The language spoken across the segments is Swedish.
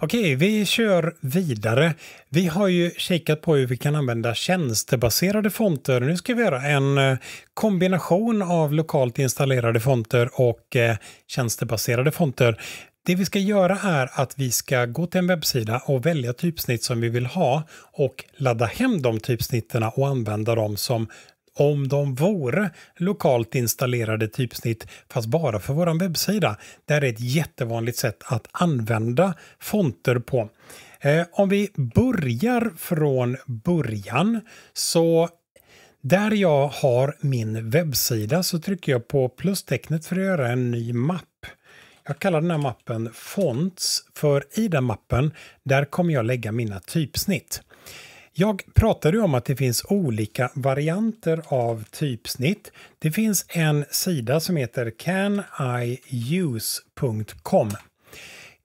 Okej, vi kör vidare. Vi har ju kikat på hur vi kan använda tjänstebaserade fonter. Nu ska vi göra en eh, kombination av lokalt installerade fonter och eh, tjänstebaserade fonter. Det vi ska göra är att vi ska gå till en webbsida och välja typsnitt som vi vill ha och ladda hem de typsnitterna och använda dem som om de vore lokalt installerade typsnitt fast bara för vår webbsida. Det här är ett jättevanligt sätt att använda fonter på. Eh, om vi börjar från början så där jag har min webbsida så trycker jag på plustecknet för att göra en ny mapp. Jag kallar den här mappen Fonts för i den mappen där kommer jag lägga mina typsnitt. Jag pratade ju om att det finns olika varianter av typsnitt. Det finns en sida som heter caniuse.com.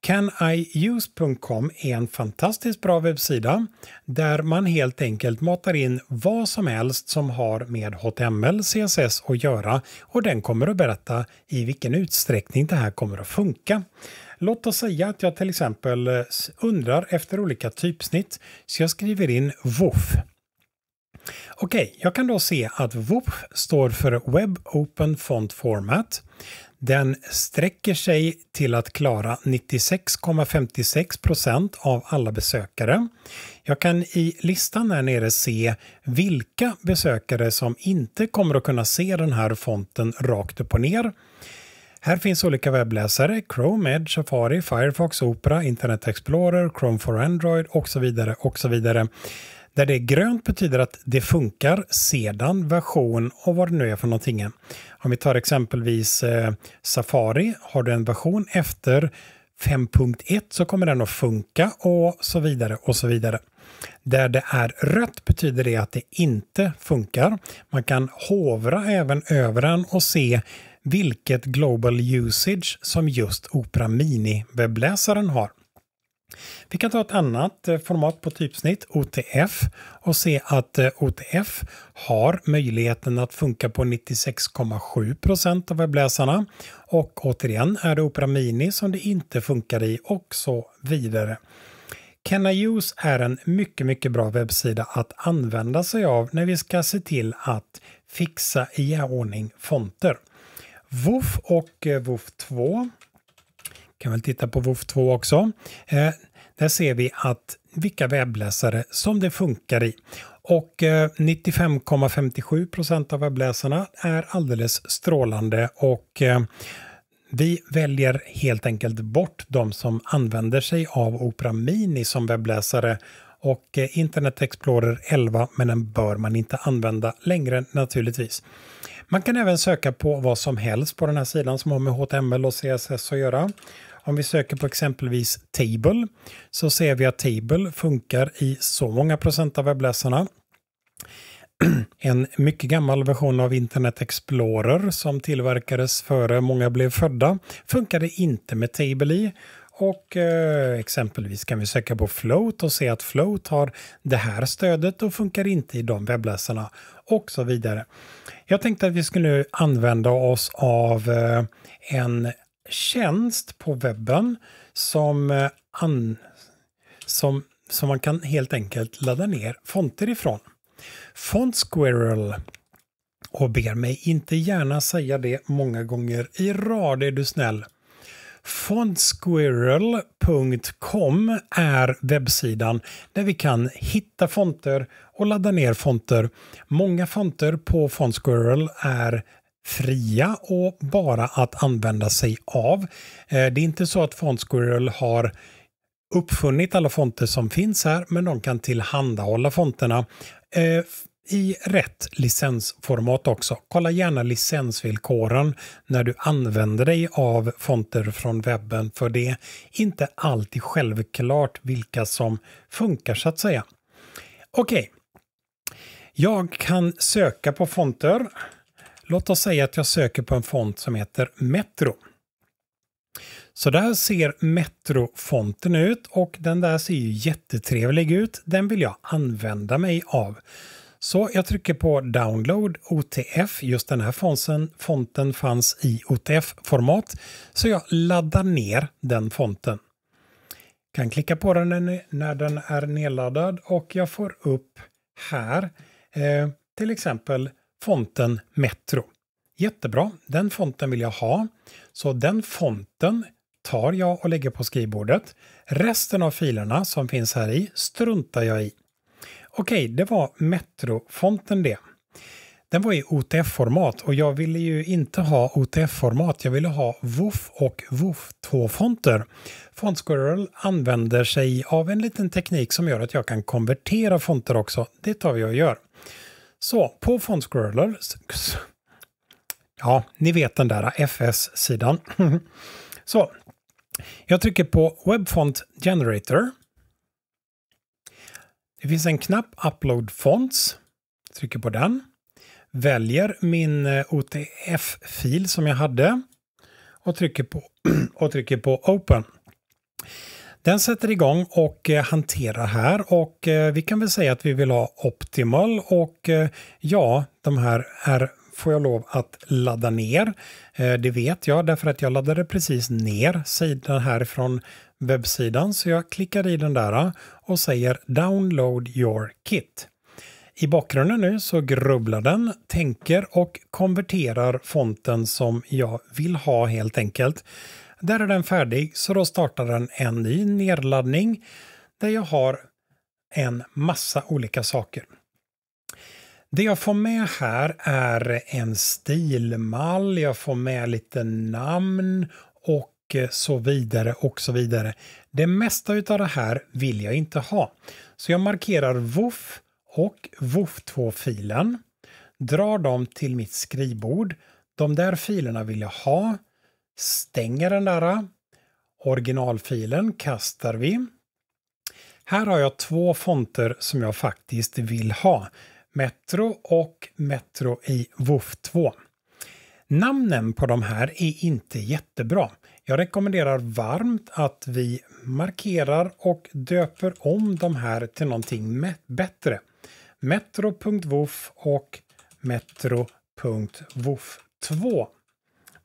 Caniuse.com är en fantastiskt bra webbsida där man helt enkelt matar in vad som helst som har med HTML, CSS att göra och den kommer att berätta i vilken utsträckning det här kommer att funka. Låt oss säga att jag till exempel eh, undrar efter olika typsnitt, så jag skriver in WOFF. Okej, okay, jag kan då se att WOFF står för Web Open Font Format. Den sträcker sig till att klara 96,56 procent av alla besökare. Jag kan i listan här nere se vilka besökare som inte kommer att kunna se den här fonten rakt upp och ner. Här finns olika webbläsare, Chrome, Edge, Safari, Firefox, Opera, Internet Explorer, Chrome for Android och så vidare och så vidare. Där det är grönt betyder att det funkar sedan version och vad det nu är för någonting. Om vi tar exempelvis eh, Safari, har du en version efter 5.1 så kommer den att funka och så vidare och så vidare. Där det är rött betyder det att det inte funkar. Man kan hovra även över den och se vilket Global Usage som just Opera Mini-webbläsaren har. Vi kan ta ett annat eh, format på typsnitt, OTF, och se att eh, OTF har möjligheten att funka på 96,7 procent av webbläsarna. Och återigen är det Opera Mini som det inte funkar i och så vidare. Can I Use är en mycket, mycket bra webbsida att använda sig av när vi ska se till att fixa i ordning fonter. WOOF och eh, WOOF 2. Kan väl titta på WOOF 2 också. Eh, där ser vi att vilka webbläsare som det funkar i. Och 95,57 eh, procent av webbläsarna är alldeles strålande och eh, vi väljer helt enkelt bort de som använder sig av Opera Mini som webbläsare och Internet Explorer 11, men den bör man inte använda längre naturligtvis. Man kan även söka på vad som helst på den här sidan som har med HTML och CSS att göra. Om vi söker på exempelvis Table så ser vi att Table funkar i så många procent av webbläsarna. En mycket gammal version av Internet Explorer som tillverkades före många blev födda funkade inte med Table i och eh, exempelvis kan vi söka på Float och se att Float har det här stödet och funkar inte i de webbläsarna och så vidare. Jag tänkte att vi skulle använda oss av eh, en tjänst på webben som, eh, an, som, som man kan helt enkelt ladda ner fonter ifrån. Font Squirrel och ber mig inte gärna säga det många gånger i rad är du snäll. Fontsquirrel.com är webbsidan där vi kan hitta fonter och ladda ner fonter. Många fonter på Fontsquirrel är fria och bara att använda sig av. Eh, det är inte så att Fontsquirrel har uppfunnit alla fonter som finns här, men de kan tillhandahålla fonterna eh, i rätt licensformat också. Kolla gärna licensvillkoren när du använder dig av fonter från webben för det är inte alltid självklart vilka som funkar så att säga. Okej, okay. jag kan söka på fonter. Låt oss säga att jag söker på en font som heter Metro. Så där ser Metro-fonten ut och den där ser ju jättetrevlig ut. Den vill jag använda mig av. Så jag trycker på Download OTF. Just den här fonsen, fonten fanns i OTF-format så jag laddar ner den fonten. Kan klicka på den när den är nedladdad och jag får upp här eh, till exempel fonten Metro. Jättebra, den fonten vill jag ha. Så den fonten tar jag och lägger på skrivbordet. Resten av filerna som finns här i struntar jag i. Okej, det var Metro-fonten det. Den var i OTF-format och jag ville ju inte ha OTF-format. Jag ville ha WOFF och WOFF2-fonter. Fontsquirrel använder sig av en liten teknik som gör att jag kan konvertera fonter också. Det tar vi och gör. Så på Fontsquirrel... Ja, ni vet den där FS-sidan. Så, jag trycker på Webfont Generator det finns en knapp Upload Fonts. trycker på den. Väljer min eh, OTF-fil som jag hade och trycker, på, och trycker på Open. Den sätter igång och eh, hanterar här och eh, vi kan väl säga att vi vill ha Optimal och ja, de här är får jag lov att ladda ner. Det vet jag därför att jag laddade precis ner sidan härifrån webbsidan så jag klickar i den där och säger Download your kit. I bakgrunden nu så grubblar den, tänker och konverterar fonten som jag vill ha helt enkelt. Där är den färdig så då startar den en ny nedladdning där jag har en massa olika saker. Det jag får med här är en stilmall, jag får med lite namn och Eh, så vidare och så vidare. Det mesta av det här vill jag inte ha. Så jag markerar WOFF och WOFF2-filen, drar dem till mitt skrivbord. De där filerna vill jag ha, stänger den där. Originalfilen kastar vi. Här har jag två fonter som jag faktiskt vill ha. Metro och Metro i WOFF 2. Namnen på de här är inte jättebra. Jag rekommenderar varmt att vi markerar och döper om de här till någonting bättre. Metro.woof och Metro.woof2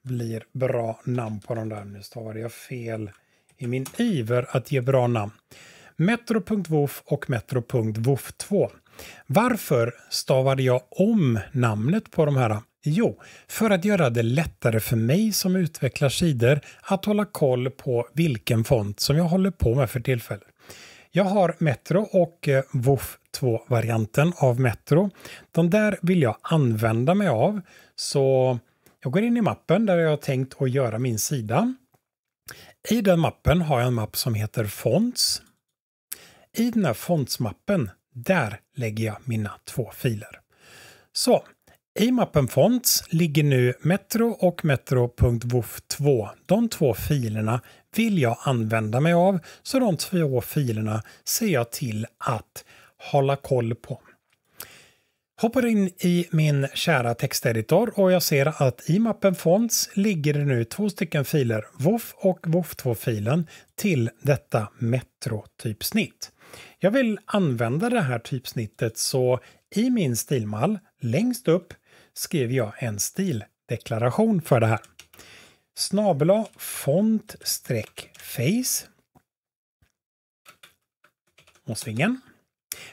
blir bra namn på de där. Nu stavade jag fel i min iver att ge bra namn. Metro.woof och Metro.woof2. Varför stavade jag om namnet på de här? Jo, för att göra det lättare för mig som utvecklar sidor att hålla koll på vilken font som jag håller på med för tillfället. Jag har Metro och eh, WOFF 2-varianten av Metro. De där vill jag använda mig av, så jag går in i mappen där jag har tänkt att göra min sida. I den mappen har jag en mapp som heter Fonts. I den här fonds-mappen, där lägger jag mina två filer. Så, i mappen Fonts ligger nu Metro och Metro.woof2. De två filerna vill jag använda mig av, så de två filerna ser jag till att hålla koll på. Hoppar in i min kära texteditor och jag ser att i mappen Fonts ligger det nu två stycken filer, WOFF och WOFF2-filen, till detta Metro-typsnitt. Jag vill använda det här typsnittet så i min stilmall längst upp skrev jag en stildeklaration för det här. Snabela font-face. Och svingen.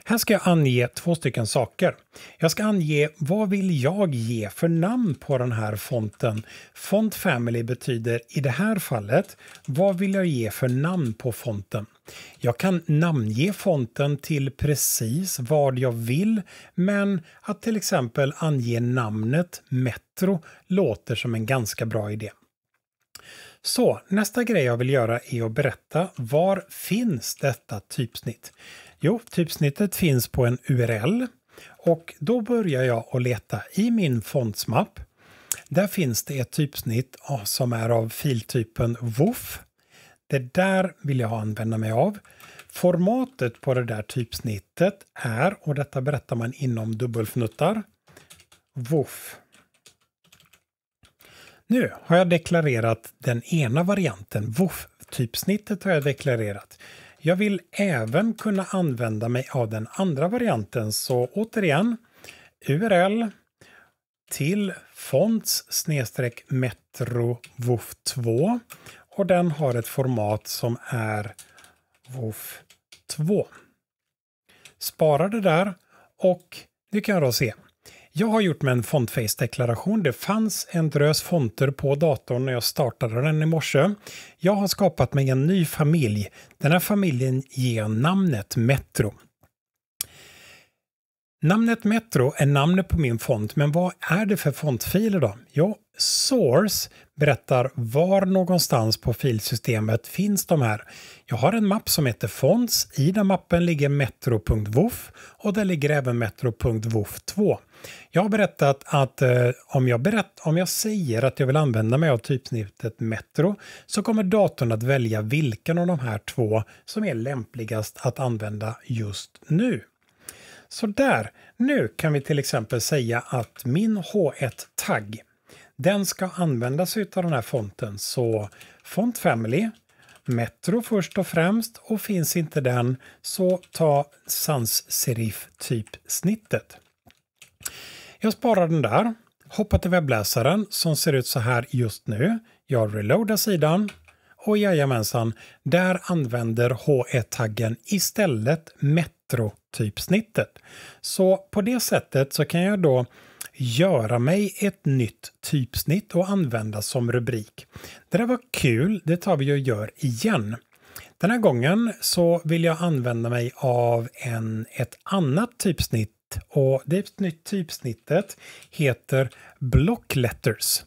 Här ska jag ange två stycken saker. Jag ska ange vad vill jag ge för namn på den här fonten. Font family betyder i det här fallet vad vill jag ge för namn på fonten. Jag kan namnge fonten till precis vad jag vill men att till exempel ange namnet Metro låter som en ganska bra idé. Så nästa grej jag vill göra är att berätta var finns detta typsnitt? Jo, typsnittet finns på en URL och då börjar jag att leta i min fontsmapp. Där finns det ett typsnitt som är av filtypen WOFF. Det där vill jag använda mig av. Formatet på det där typsnittet är, och detta berättar man inom dubbelfnuttar, WOFF. Nu har jag deklarerat den ena varianten, WOFF-typsnittet har jag deklarerat. Jag vill även kunna använda mig av den andra varianten, så återigen URL till fonts metrovuf 2 och den har ett format som är WOF 2. Spara det där och nu kan jag då se jag har gjort mig en fontface-deklaration. Det fanns en drös fonter på datorn när jag startade den i morse. Jag har skapat mig en ny familj. Den här familjen ger jag namnet Metro. Namnet Metro är namnet på min font, men vad är det för fontfiler då? Jo, Source berättar var någonstans på filsystemet finns de här. Jag har en mapp som heter Fonts. I den mappen ligger metro.woof och där ligger även metro.woof 2. Jag har berättat att eh, om, jag berätt, om jag säger att jag vill använda mig av typsnittet Metro så kommer datorn att välja vilken av de här två som är lämpligast att använda just nu. Så där, nu kan vi till exempel säga att min H1-tagg den ska användas av den här fonten så Font Family Metro först och främst och finns inte den så ta sans serif typsnittet. Jag sparar den där, hoppar till webbläsaren som ser ut så här just nu. Jag reloadar sidan och jajamensan, där använder H1-taggen istället metrotypsnittet. Så på det sättet så kan jag då göra mig ett nytt typsnitt och använda som rubrik. Det där var kul, det tar vi och gör igen. Den här gången så vill jag använda mig av en, ett annat typsnitt och det typsnittet heter block letters.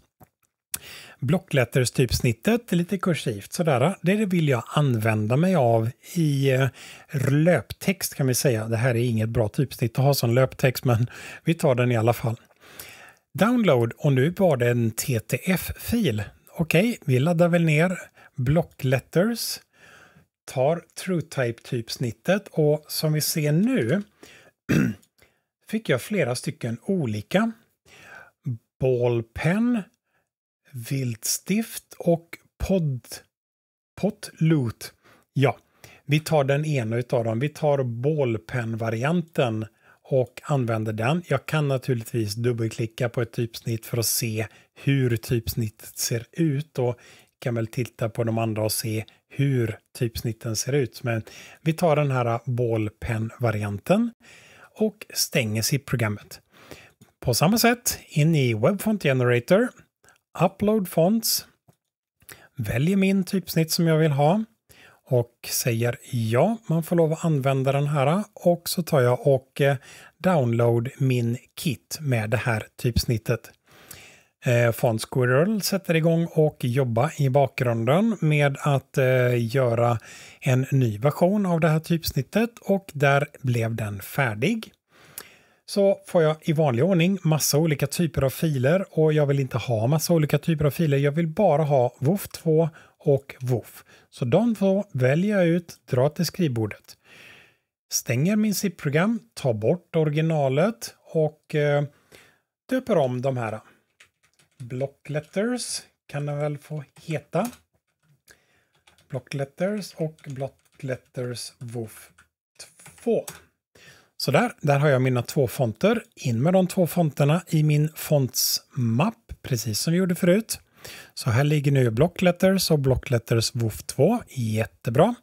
Blockletters-typsnittet, lite kursivt sådär, det vill jag använda mig av i eh, löptext kan vi säga. Det här är inget bra typsnitt att ha som löptext men vi tar den i alla fall. Download och nu var det en TTF-fil. Okej, okay, vi laddar väl ner Blockletters, tar TrueType-typsnittet och som vi ser nu fick jag flera stycken olika. Ballpen, viltstift och podd, potloot. Ja, vi tar den ena utav dem. Vi tar ballpen-varianten och använder den. Jag kan naturligtvis dubbelklicka på ett typsnitt för att se hur typsnittet ser ut och kan väl titta på de andra och se hur typsnitten ser ut. Men vi tar den här ballpen-varianten och stänger ZIP-programmet. På samma sätt in i WebFont Generator, Upload Fonts, väljer min typsnitt som jag vill ha och säger ja, man får lov att använda den här och så tar jag och eh, download min kit med det här typsnittet eh, Squirrel sätter igång och jobbar i bakgrunden med att eh, göra en ny version av det här typsnittet och där blev den färdig. Så får jag i vanlig ordning massa olika typer av filer och jag vill inte ha massa olika typer av filer. Jag vill bara ha WOFF2 och WOFF. Så de två väljer jag ut, drar till skrivbordet. Stänger min zip-program, tar bort originalet och eh, döper om de här. Block Letters kan den väl få heta. Block Letters och Block Letters WOF 2. Så där, där har jag mina två fonter. In med de två fonterna i min fontsmapp, precis som vi gjorde förut. Så här ligger nu Block Letters och Block Letters WOF 2. Jättebra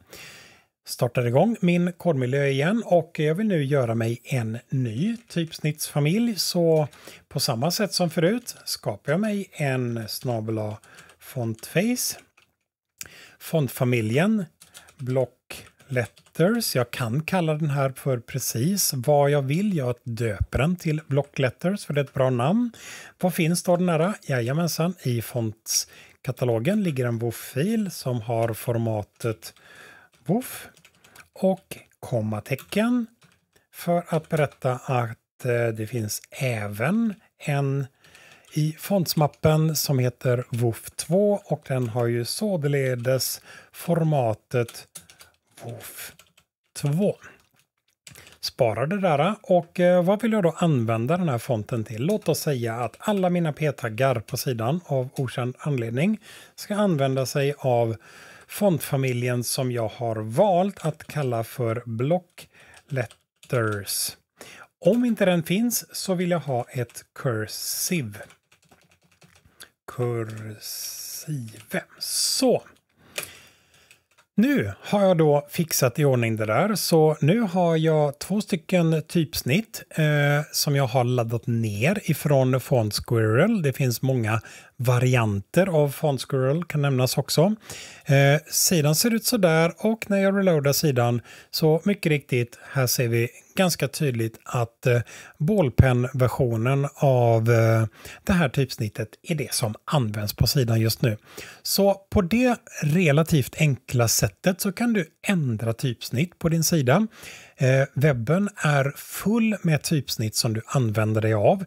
startar igång min kodmiljö igen och jag vill nu göra mig en ny typsnittsfamilj. Så på samma sätt som förut skapar jag mig en snabel fontface. Fontfamiljen block letters. Jag kan kalla den här för precis vad jag vill. Jag döper den till block letters för det är ett bra namn. Vad finns då den här? Jajamensan, i fonts ligger en WOFF-fil som har formatet Woff och kommatecken för att berätta att eh, det finns även en i fondsmappen som heter WOOF 2 och den har ju således formatet WOOF 2. Spara det där och eh, vad vill jag då använda den här fonten till? Låt oss säga att alla mina p-taggar på sidan av okänd anledning ska använda sig av fondfamiljen som jag har valt att kalla för Block Letters. Om inte den finns så vill jag ha ett kursiv. Kursive. Så. Nu har jag då fixat i ordning det där, så nu har jag två stycken typsnitt eh, som jag har laddat ner ifrån Font Squirrel. Det finns många varianter av Font Squirrel kan nämnas också. Eh, sidan ser ut så där och när jag reloadar sidan så mycket riktigt, här ser vi ganska tydligt att eh, ballpen-versionen av eh, det här typsnittet är det som används på sidan just nu. Så på det relativt enkla sättet så kan du ändra typsnitt på din sida. Eh, webben är full med typsnitt som du använder dig av.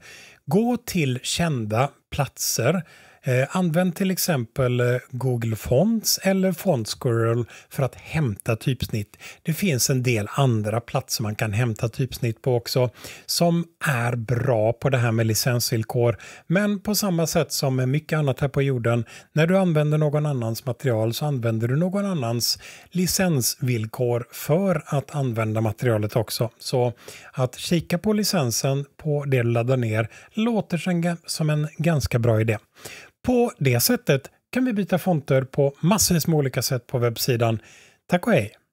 Gå till kända platser Eh, använd till exempel eh, Google Fonts eller FontSquirrel för att hämta typsnitt. Det finns en del andra platser man kan hämta typsnitt på också som är bra på det här med licensvillkor. Men på samma sätt som med mycket annat här på jorden, när du använder någon annans material så använder du någon annans licensvillkor för att använda materialet också. Så att kika på licensen på det du laddar ner låter som en ganska bra idé. På det sättet kan vi byta fonter på massvis med olika sätt på webbsidan. Tack och hej!